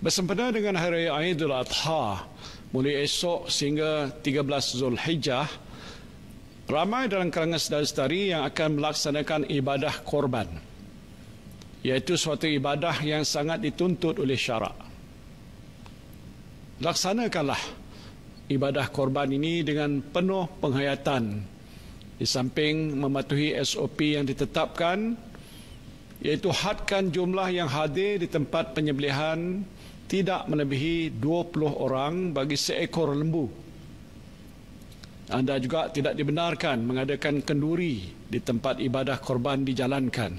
Bersempena dengan Hari Raya Aidil Adha, mulai esok sehingga 13 Zulhijjah, ramai dalam kalangan sedari-sedari yang akan melaksanakan ibadah korban. Iaitu suatu ibadah yang sangat dituntut oleh syarak. Laksanakanlah ibadah korban ini dengan penuh penghayatan di samping mematuhi SOP yang ditetapkan iaitu hadkan jumlah yang hadir di tempat penyembelihan tidak melebihi 20 orang bagi seekor lembu. Anda juga tidak dibenarkan mengadakan kenduri di tempat ibadah korban dijalankan.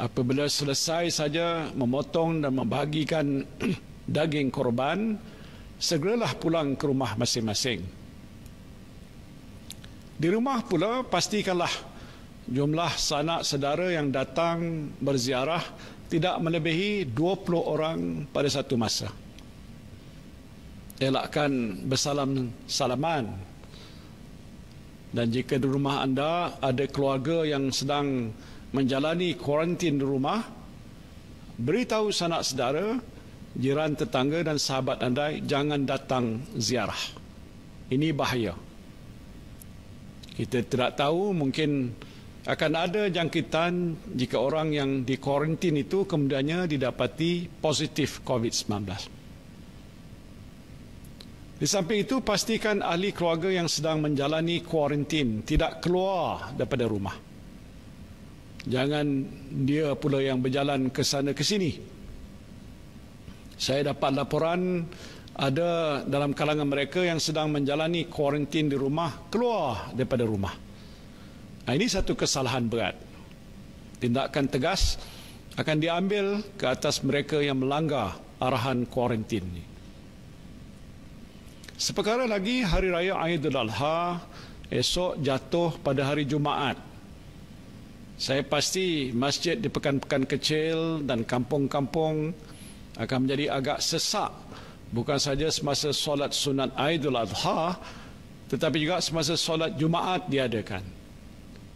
Apabila selesai saja memotong dan membahagikan daging korban, segeralah pulang ke rumah masing-masing. Di rumah pula pastikanlah jumlah sanak saudara yang datang berziarah tidak melebihi 20 orang pada satu masa. Elakkan bersalam salaman. Dan jika di rumah anda ada keluarga yang sedang menjalani kuarantin di rumah, beritahu sanak saudara, jiran tetangga dan sahabat anda jangan datang ziarah. Ini bahaya. Kita tidak tahu mungkin akan ada jangkitan jika orang yang di dikuarantin itu kemudiannya didapati positif COVID-19. Di samping itu, pastikan ahli keluarga yang sedang menjalani kuarantin tidak keluar daripada rumah. Jangan dia pula yang berjalan ke sana ke sini. Saya dapat laporan ada dalam kalangan mereka yang sedang menjalani kuarantin di rumah keluar daripada rumah. Nah, ini satu kesalahan berat. Tindakan tegas akan diambil ke atas mereka yang melanggar arahan kuarantin ini. Seperkara lagi, Hari Raya Aidul Adha esok jatuh pada hari Jumaat. Saya pasti masjid di pekan-pekan kecil dan kampung-kampung akan menjadi agak sesak bukan saja semasa solat sunat Aidul Adha tetapi juga semasa solat Jumaat diadakan.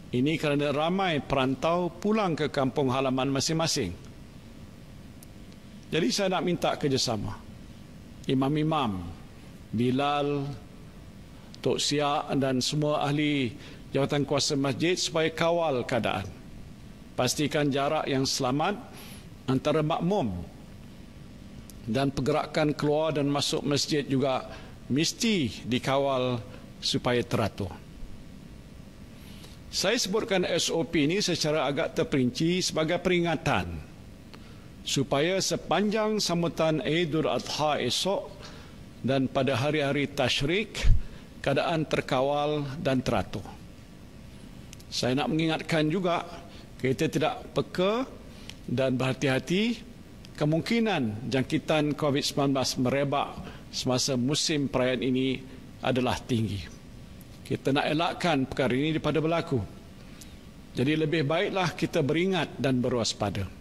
Ini kerana ramai perantau pulang ke kampung halaman masing-masing. Jadi saya nak minta kerjasama. Imam-imam, Bilal, Tok Siak dan semua ahli jawatan kuasa masjid supaya kawal keadaan. Pastikan jarak yang selamat antara makmum dan pergerakan keluar dan masuk masjid juga mesti dikawal supaya teratur. Saya sebutkan SOP ini secara agak terperinci sebagai peringatan supaya sepanjang sambutan Eidul Adha esok dan pada hari-hari tashrik keadaan terkawal dan teratur. Saya nak mengingatkan juga kita tidak peka dan berhati-hati kemungkinan jangkitan COVID-19 merebak semasa musim perayaan ini adalah tinggi kita nak elakkan perkara ini daripada berlaku. Jadi lebih baiklah kita beringat dan berwaspada.